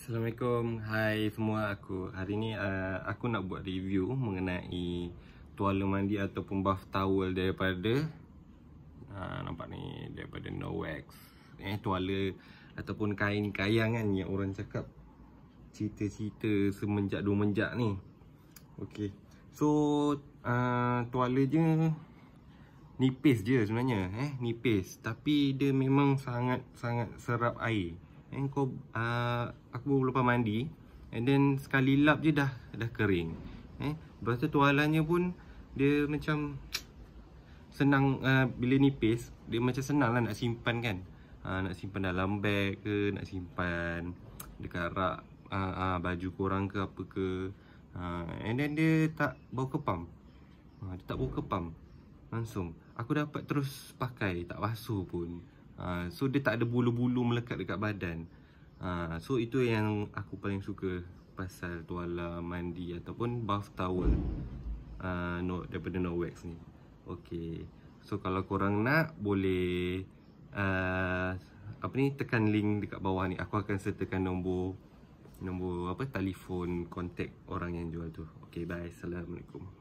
Assalamualaikum, hai semua aku Hari ni uh, aku nak buat review mengenai Tuala mandi ataupun buff towel daripada uh, Nampak ni, daripada no wax Eh, tuala ataupun kain kayangan kan yang orang cakap Cerita-cerita semenjak dua menjak ni Okay, so uh, tuala je Nipis je sebenarnya, eh, nipis Tapi dia memang sangat-sangat serap air And kau, uh, aku baru lepas mandi And then sekali lap je dah dah kering eh? Lepas tu tualannya pun Dia macam Senang uh, bila nipis Dia macam senang lah nak simpan kan uh, Nak simpan dalam beg ke Nak simpan dekat rak uh, uh, Baju korang ke apa ke uh, And then dia tak bau kepam uh, Dia tak bau kepam Langsung Aku dapat terus pakai Tak basuh pun Ah, so dia tak ada bulu-bulu melekat dekat badan ah, So itu yang aku paling suka Pasal tuala mandi ataupun bath towel ah, Daripada no wax ni Okay So kalau korang nak boleh Apa ni tekan link dekat bawah ni Aku akan sertakan nombor Nombor apa telefon kontak orang yang jual tu Okay bye Assalamualaikum